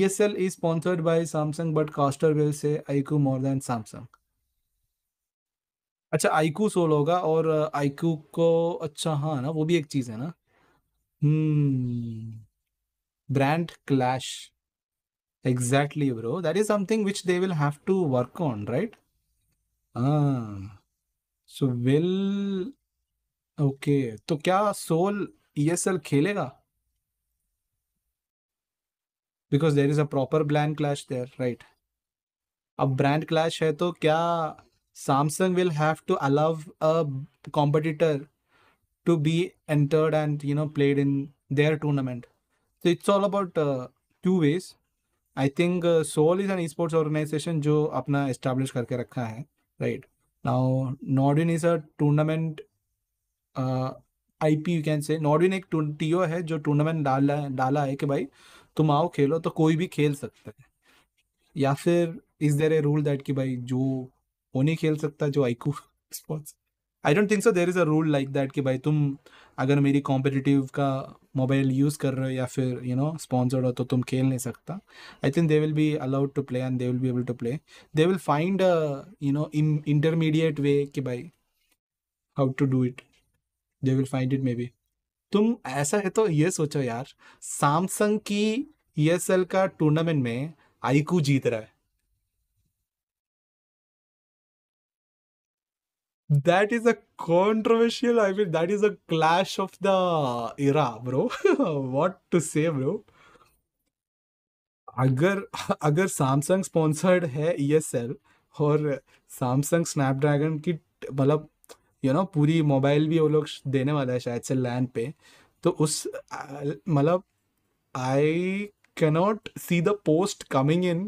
DSL is sponsored by Samsung, but caster will say IQ more than Samsung. अच्छा IQ Soul होगा और uh, IQ को अच्छा हाँ ना वो भी एक चीज है ना brand clash exactly bro that is something which they will have to work on right so will okay तो क्या सोल ईएसएल e खेलेगा because there is a proper brand clash there right अब ब्रांड क्लैश है तो क्या Samsung will have to allow a competitor to be entered and you know played in their tournament so it's all about to wage I think Soul is an sports organisation जो अपना establish करके रखा है right now Nodwin is a tournament I P U can say not in एक T ओ है जो tournament डाला है डाला है कि भाई तुम आओ खेलो तो कोई भी खेल सकता है या फिर is there a rule that कि भाई जो वो नहीं खेल सकता जो iQOO sports I don't think so there is a rule like that कि भाई तुम अगर मेरी कॉम्पिटिटिव का मोबाइल यूज़ कर रहे हो या फिर यू नो स्पॉन्सर्ड हो तो तुम खेल नहीं सकता I think they will be allowed to play and they will be able to play they will find you know intermediate way कि भाई how to do it they will find it maybe तुम ऐसा है तो ये सोचो यार Samsung की ईएसएल e का टूर्नामेंट में आईकू जीत रहा है that is a controversial I mean that is a clash of the era bro what to say bro अगर अगर सैमसंग स्पॉन्सर्ड है ई एस एल और सैमसंग स्नैपड्रैगन की मतलब यू नो पूरी मोबाइल भी वो लोग देने वाला है शायद से लैंड पे तो उस मतलब I cannot see the post coming in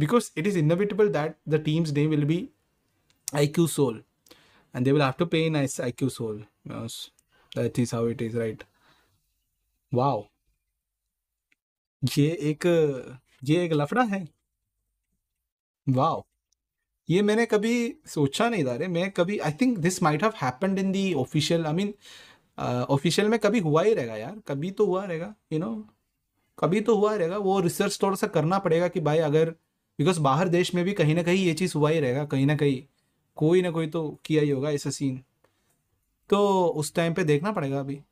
because it is inevitable that the team's name will be iQOO Soul and they will have to pay in I iQOO Soul that is how it is right wow ये एक ये एक लफड़ा है wow wow. ये मैंने कभी सोचा नहीं था रे मैं कभी I think this might have happened in the official I mean official में कभी हुआ ही रहेगा यार कभी तो हुआ रहेगा यू नो कभी तो हुआ रहेगा वो रिसर्च थोड़ा सा करना पड़ेगा कि भाई अगर बिकॉज बाहर देश में भी कहीं ना कहीं ये चीज़ हुआ ही रहेगा कहीं ना कहीं कोई ना कोई तो किया ही होगा ऐसा सीन तो उस टाइम पे देखना पड़ेगा अभी